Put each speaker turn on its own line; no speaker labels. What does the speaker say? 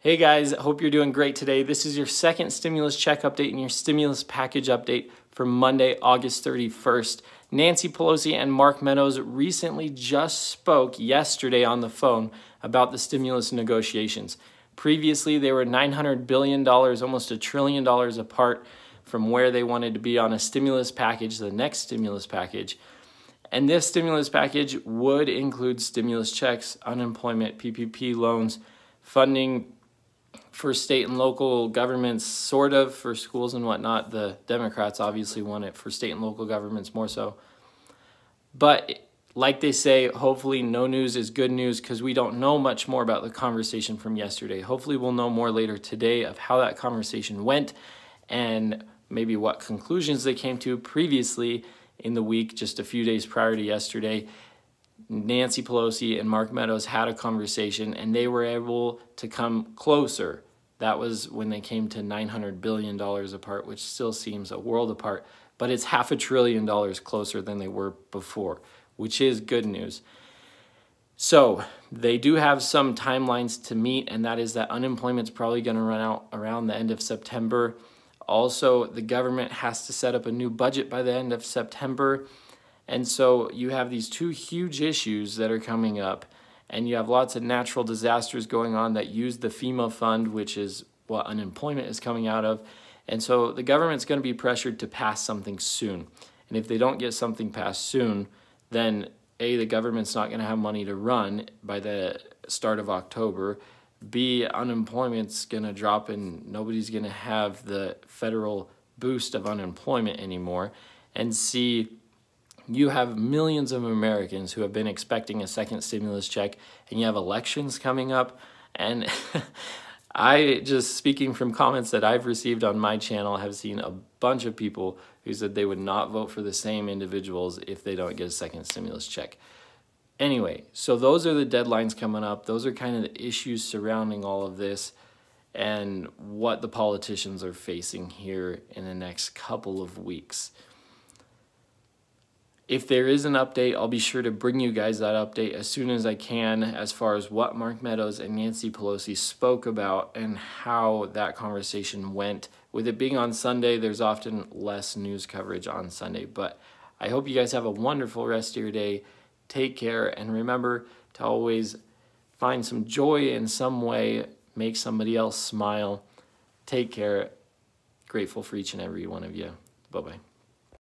Hey guys, hope you're doing great today. This is your second stimulus check update and your stimulus package update for Monday, August 31st. Nancy Pelosi and Mark Meadows recently just spoke yesterday on the phone about the stimulus negotiations. Previously, they were $900 billion, almost a trillion dollars apart from where they wanted to be on a stimulus package, the next stimulus package. And this stimulus package would include stimulus checks, unemployment, PPP loans, funding for state and local governments, sort of, for schools and whatnot. The Democrats obviously want it for state and local governments more so. But like they say, hopefully no news is good news because we don't know much more about the conversation from yesterday. Hopefully we'll know more later today of how that conversation went and maybe what conclusions they came to previously in the week, just a few days prior to yesterday. Nancy Pelosi and Mark Meadows had a conversation and they were able to come closer that was when they came to $900 billion apart, which still seems a world apart, but it's half a trillion dollars closer than they were before, which is good news. So they do have some timelines to meet, and that is that unemployment's probably going to run out around the end of September. Also, the government has to set up a new budget by the end of September. And so you have these two huge issues that are coming up and you have lots of natural disasters going on that use the FEMA fund, which is what unemployment is coming out of. And so the government's going to be pressured to pass something soon. And if they don't get something passed soon, then A, the government's not going to have money to run by the start of October. B, unemployment's going to drop and nobody's going to have the federal boost of unemployment anymore. And C, you have millions of Americans who have been expecting a second stimulus check, and you have elections coming up. And I just, speaking from comments that I've received on my channel, have seen a bunch of people who said they would not vote for the same individuals if they don't get a second stimulus check. Anyway, so those are the deadlines coming up. Those are kind of the issues surrounding all of this and what the politicians are facing here in the next couple of weeks. If there is an update, I'll be sure to bring you guys that update as soon as I can as far as what Mark Meadows and Nancy Pelosi spoke about and how that conversation went. With it being on Sunday, there's often less news coverage on Sunday, but I hope you guys have a wonderful rest of your day. Take care and remember to always find some joy in some way, make somebody else smile. Take care. Grateful for each and every one of you. Bye bye.